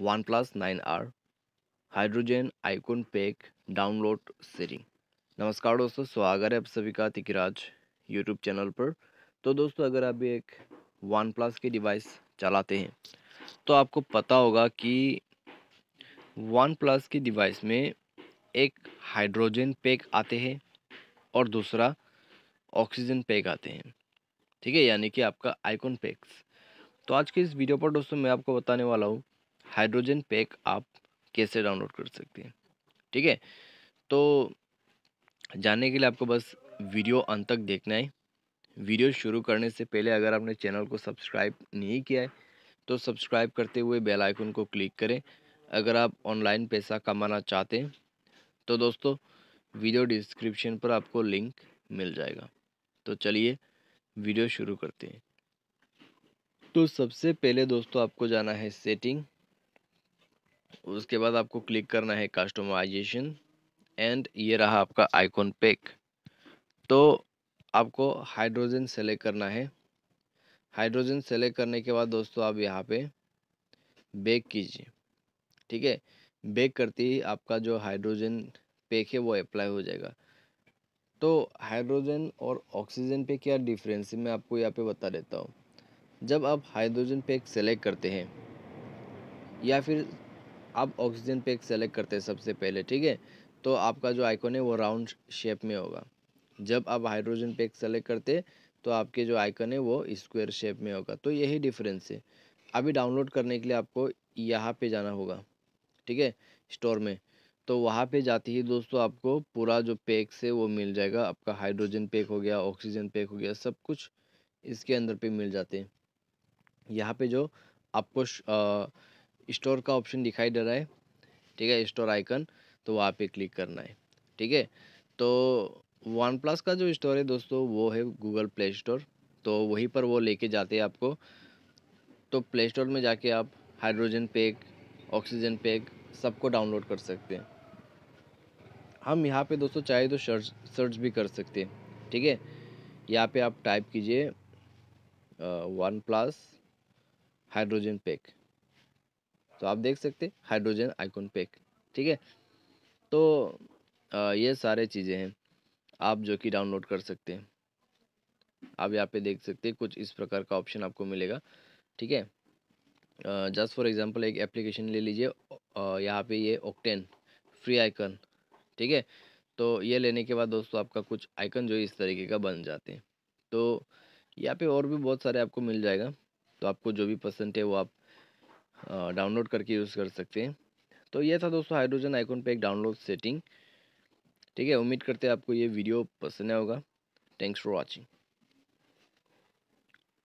one OnePlus nine R hydrogen icon pack download setting नमस्कार दोस्तों स्वागत है आप सभी का तिकराज यूट्यूब चैनल पर तो दोस्तों अगर आप एक वन प्लस की डिवाइस चलाते हैं तो आपको पता होगा कि वन प्लस की डिवाइस में एक हाइड्रोजन पैक आते हैं और दूसरा ऑक्सीजन पैक आते हैं ठीक है यानी कि आपका आइकॉन पैक्स तो आज के इस वीडियो पर दोस्तों मैं आपको बताने वाला हूँ हाइड्रोजन पैक आप कैसे डाउनलोड कर सकते हैं ठीक है तो जानने के लिए आपको बस वीडियो अंत तक देखना है वीडियो शुरू करने से पहले अगर आपने चैनल को सब्सक्राइब नहीं किया है तो सब्सक्राइब करते हुए बेल आइकन को क्लिक करें अगर आप ऑनलाइन पैसा कमाना चाहते हैं तो दोस्तों वीडियो डिस्क्रिप्शन पर आपको लिंक मिल जाएगा तो चलिए वीडियो शुरू करते हैं तो सबसे पहले दोस्तों आपको जाना है सेटिंग उसके बाद आपको क्लिक करना है कस्टमाइजेशन एंड ये रहा आपका आइकॉन पैक तो आपको हाइड्रोजन सेलेक्ट करना है हाइड्रोजन सेलेक्ट करने के बाद दोस्तों आप यहाँ पे बेक कीजिए ठीक है बेक करते ही आपका जो हाइड्रोजन पैक है वो अप्लाई हो जाएगा तो हाइड्रोजन और ऑक्सीजन पे क्या डिफरेंस है मैं आपको यहाँ पे बता देता हूँ जब आप हाइड्रोजन पैक सेलेक्ट करते हैं या फिर आप ऑक्सीजन पैक सेलेक्ट करते हैं सबसे पहले ठीक है तो आपका जो आइकॉन है वो राउंड शेप में होगा जब आप हाइड्रोजन पैक सेलेक्ट करते तो आपके जो आइकन है वो स्क्वायर शेप में होगा तो यही डिफरेंस है अभी डाउनलोड करने के लिए आपको यहाँ पे जाना होगा ठीक है स्टोर में तो वहाँ पे जाते ही दोस्तों आपको पूरा जो पैक से वो मिल जाएगा आपका हाइड्रोजन पैक हो गया ऑक्सीजन पैक हो गया सब कुछ इसके अंदर पे मिल जाते हैं यहाँ पे जो आपको स्टोर का ऑप्शन दिखाई दे रहा है ठीक है स्टोर आइकन तो वहाँ पे क्लिक करना है ठीक है तो वन प्लस का जो स्टोर है दोस्तों वो है गूगल प्ले स्टोर तो वहीं पर वो लेके जाते हैं आपको तो प्ले स्टोर में जाके आप हाइड्रोजन पैक ऑक्सीजन पैक सबको डाउनलोड कर सकते हैं हम यहाँ पे दोस्तों चाहे तो सर्च सर्च भी कर सकते हैं ठीक है यहाँ पे आप टाइप कीजिए वन प्लस हाइड्रोजन पैक तो आप देख सकते हाइड्रोजन आइकॉन पैक ठीक है तो आ, ये सारे चीज़ें हैं आप जो कि डाउनलोड कर सकते हैं आप यहाँ पे देख सकते हैं कुछ इस प्रकार का ऑप्शन आपको मिलेगा ठीक है जस्ट फॉर एग्जांपल एक एप्लीकेशन ले लीजिए यहाँ पे ये ओक्टेन फ्री आइकन ठीक है तो ये लेने के बाद दोस्तों आपका कुछ आइकन जो इस तरीके का बन जाते हैं तो यहाँ पे और भी बहुत सारे आपको मिल जाएगा तो आपको जो भी पसंद है वो आप डाउनलोड करके यूज़ कर सकते हैं तो ये था दोस्तों हाइड्रोजन आइकॉन एक डाउनलोड सेटिंग ठीक है उम्मीद करते हैं आपको ये वीडियो पसंद आया होगा थैंक्स फॉर वॉचिंग